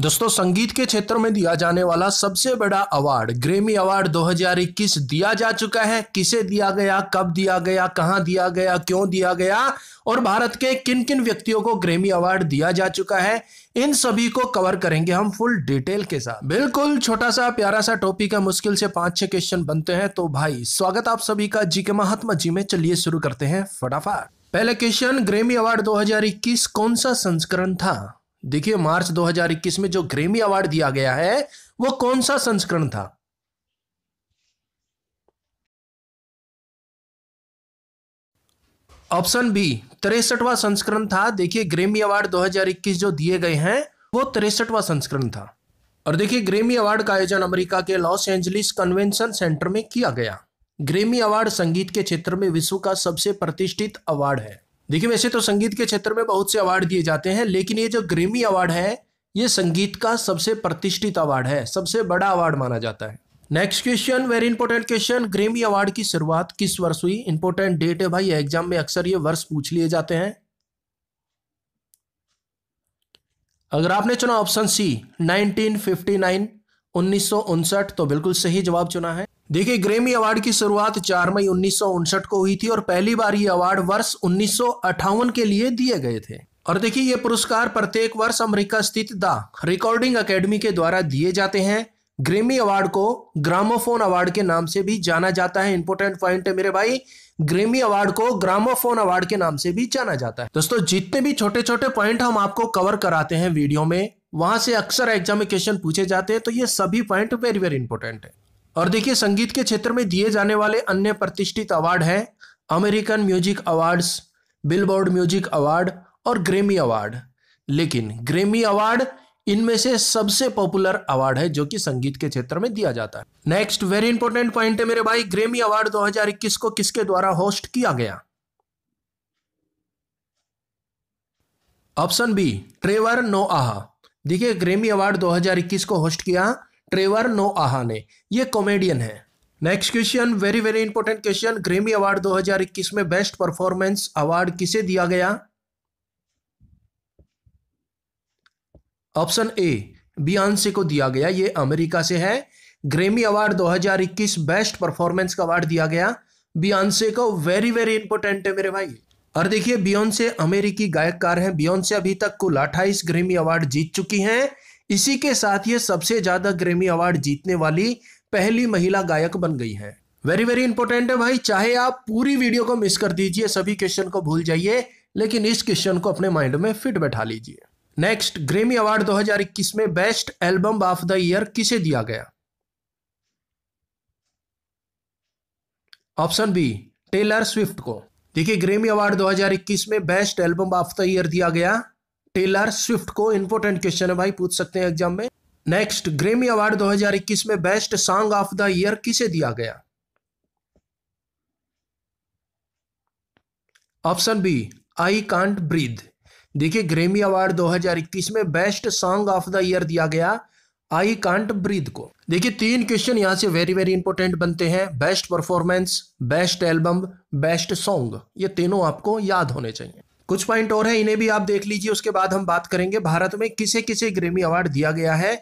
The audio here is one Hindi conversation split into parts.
दोस्तों संगीत के क्षेत्र में दिया जाने वाला सबसे बड़ा अवार्ड ग्रेमी अवार्ड 2021 दिया जा चुका है किसे दिया गया कब दिया गया कहां दिया गया क्यों दिया गया और भारत के किन किन व्यक्तियों को ग्रेमी अवार्ड दिया जा चुका है इन सभी को कवर करेंगे हम फुल डिटेल के साथ बिल्कुल छोटा सा प्यारा सा टॉपिक है मुश्किल से पांच छह क्वेश्चन बनते हैं तो भाई स्वागत आप सभी का जी के महात्मा जी में चलिए शुरू करते हैं फटाफट पहला क्वेश्चन ग्रेमी अवार्ड दो कौन सा संस्करण था देखिए मार्च 2021 में जो ग्रेमी अवार्ड दिया गया है वो कौन सा संस्करण था ऑप्शन बी तिरसठवा संस्करण था देखिए ग्रेमी अवार्ड 2021 जो दिए गए हैं वो तिरसठवा संस्करण था और देखिए ग्रेमी अवार्ड का आयोजन अमेरिका के लॉस एंजलिस कन्वेंशन सेंटर में किया गया ग्रेमी अवार्ड संगीत के क्षेत्र में विश्व का सबसे प्रतिष्ठित अवार्ड है देखिए वैसे तो संगीत के क्षेत्र में बहुत से अवार्ड दिए जाते हैं लेकिन ये जो ग्रेमी अवार्ड है ये संगीत का सबसे प्रतिष्ठित अवार्ड है सबसे बड़ा अवार्ड माना जाता है next question very important question Grammy award की शुरुआत किस वर्ष हुई इंपॉर्टेंट डेट है भाई एग्जाम में अक्सर ये वर्ष पूछ लिए जाते हैं अगर आपने चुना ऑप्शन सी 1959 उन्नीस तो बिल्कुल सही जवाब चुना है देखिए ग्रेमी अवार्ड की शुरुआत 4 मई उन्नीस को हुई थी और पहली बार ये अवार्ड वर्ष उन्नीस के लिए दिए गए थे और देखिए ये पुरस्कार प्रत्येक वर्ष अमेरिका स्थित द रिकॉर्डिंग एकेडमी के द्वारा दिए जाते हैं ग्रेमी अवार्ड को ग्रामोफोन अवार्ड के नाम से भी जाना जाता है इंपोर्टेंट पॉइंट है मेरे भाई ग्रेमी अवार्ड को ग्रामोफोन अवार्ड के नाम से भी जाना जाता है दोस्तों जितने भी छोटे छोटे पॉइंट हम आपको कवर कराते हैं वीडियो में वहां से अक्सर एग्जाम में क्वेश्चन पूछे जाते हैं तो ये सभी पॉइंट वेरी वेरी इंपॉर्टेंट है और देखिए संगीत के क्षेत्र में दिए जाने वाले अन्य प्रतिष्ठित अवार्ड है American music awards Billboard music award और ग्रेमी अवार्ड लेकिन ग्रेमी अवार्ड इनमें से सबसे पॉपुलर अवार्ड है जो कि संगीत के क्षेत्र में दिया जाता है नेक्स्ट वेरी इंपॉर्टेंट पॉइंट है मेरे भाई ग्रेमी अवार्ड 2021 को किसके द्वारा होस्ट किया गया ऑप्शन बी ट्रेवर नोआहा देखिए ग्रेमी अवार्ड 2021 को होस्ट किया ट्रेवर नो आहा ने ये कॉमेडियन है next question very very important question Grammy award 2021 में बेस्ट परफॉर्मेंस अवार्ड किसे दिया गया ऑप्शन ए बियांसे को दिया गया ये अमेरिका से है ग्रेमी अवार्ड 2021 बेस्ट परफॉर्मेंस का अवार्ड दिया गया बियांसे को वेरी वेरी इंपॉर्टेंट है मेरे भाई और देखिए से अमेरिकी गायककार हैं से अभी तक कुल अट्ठाईस ग्रेमी अवार्ड जीत चुकी हैं इसी के साथ ये सबसे ज्यादा ग्रेमी अवार्ड जीतने वाली पहली महिला गायक बन गई है वेरी वेरी इंपॉर्टेंट है भाई चाहे आप पूरी वीडियो को मिस कर दीजिए सभी क्वेश्चन को भूल जाइए लेकिन इस क्वेश्चन को अपने माइंड में फिट बैठा लीजिए नेक्स्ट ग्रेमी अवार्ड 2021 में best album of the year किसे दिया गया ऑप्शन बी टेलर स्विफ्ट को देखिए ग्रेमी अवार्ड 2021 में best album of the year दिया गया टेलर स्विफ्ट को इंपोर्टेंट क्वेश्चन है भाई पूछ सकते हैं एग्जाम में नेक्स्ट ग्रेमी अवार्ड 2021 में best song of the year किसे दिया गया option B I can't breathe देखिए ग्रेमी अवार्ड 2021 में best song of the year दिया गया आई कांट ब्रीद को देखिए तीन क्वेश्चन यहाँ से वेरी वेरी इंपॉर्टेंट बनते हैं best performance best album best song ये तीनों आपको याद होने चाहिए कुछ पॉइंट और है इन्हें भी आप देख लीजिए उसके बाद हम बात करेंगे भारत में किसे किसे ग्रेमी अवार्ड दिया गया है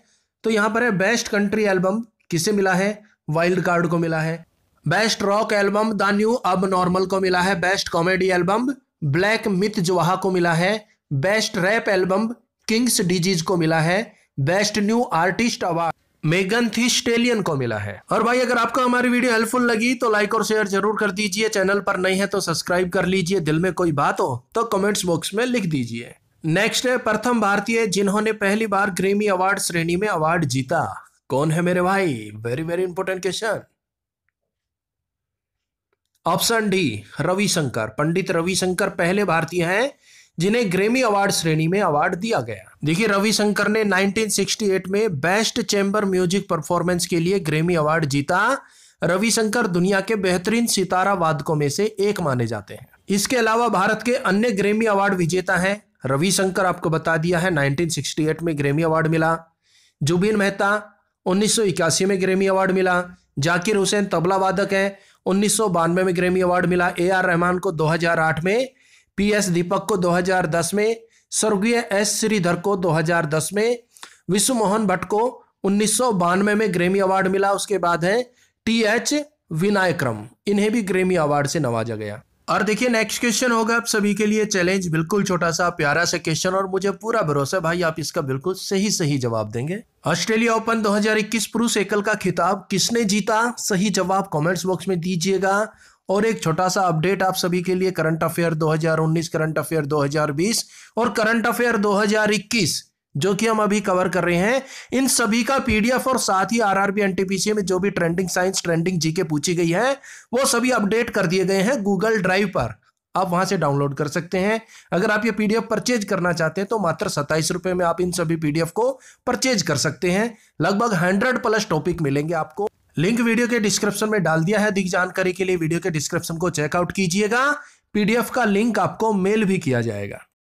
तो यहाँ पर है बेस्ट कंट्री एल्बम किसे मिला है वाइल्ड कार्ड को मिला है best rock album the new abnormal को मिला है best comedy album black mitzvah को मिला है best rap album King's disease को मिला है best new artist award Megan Thee Stallion को मिला है और भाई अगर आपको हमारी वीडियो हेल्पफुल लगी तो लाइक और शेयर जरूर कर दीजिए चैनल पर नहीं है तो सब्सक्राइब कर लीजिए दिल में कोई बात हो तो कमेंट्स बॉक्स में लिख दीजिए नेक्स्ट है प्रथम भारतीय जिन्होंने पहली बार ग्रेमी अवार्ड श्रेणी में अवार्ड जीता कौन है मेरे भाई very very important question option D Ravi Shankar Pandit Ravi Shankar पहले भारतीय हैं जिन्हें ग्रेमी अवार्ड श्रेणी में अवार्ड दिया गया देखिए रविशंकर ने 1968 में बेस्ट चैम्बर म्यूजिक परफॉर्मेंस के लिए ग्रेमी अवार्ड जीता रविशंकर दुनिया के बेहतरीन सितारा वादकों में से एक माने जाते हैं इसके अलावा भारत के अन्य ग्रेमी अवार्ड विजेता हैं रविशंकर आपको बता दिया है 1968 में ग्रेमी अवार्ड मिला जुबिन मेहता उन्नीस में ग्रेमी अवार्ड मिला जाकिर हुसैन तबला वादक है उन्नीस में ग्रेमी अवार्ड मिला ए आर रहमान को 2008 में पीएस दीपक को 2010 में स्वर्गीय एस श्रीधर को 2010 में विश्व मोहन भट्ट को उन्नीस में ग्रेमी अवार्ड मिला उसके बाद है टी एच विनायक्रम इन्हें भी ग्रेमी अवार्ड से नवाजा गया और देखिए नेक्स्ट क्वेश्चन होगा आप सभी के लिए चैलेंज बिल्कुल छोटा सा प्यारा सा क्वेश्चन और मुझे पूरा भरोसा भाई आप इसका बिल्कुल सही सही जवाब देंगे ऑस्ट्रेलिया ओपन 2021 पुरुष एकल का खिताब किसने जीता सही जवाब कमेंट्स बॉक्स में दीजिएगा और एक छोटा सा अपडेट आप सभी के लिए करंट अफेयर 2019 करंट अफेयर 2020 और करंट अफेयर 2021 जो कि हम अभी कवर कर रहे हैं इन सभी का पीडीएफ और साथ ही आरआरबी एनटीपीसी में जो भी ट्रेंडिंग साइंस ट्रेंडिंग जीके पूछी गई है वो सभी अपडेट कर दिए गए हैं गूगल ड्राइव पर आप वहां से डाउनलोड कर सकते हैं अगर आप ये पीडीएफ परचेज करना चाहते हैं तो मात्र सत्ताईस रुपए में आप इन सभी पीडीएफ को परचेज कर सकते हैं लगभग हंड्रेड प्लस टॉपिक मिलेंगे आपको लिंक वीडियो के डिस्क्रिप्शन में डाल दिया है अधिक जानकारी के लिए वीडियो के डिस्क्रिप्शन को चेकआउट कीजिएगा पीडीएफ का लिंक आपको मेल भी किया जाएगा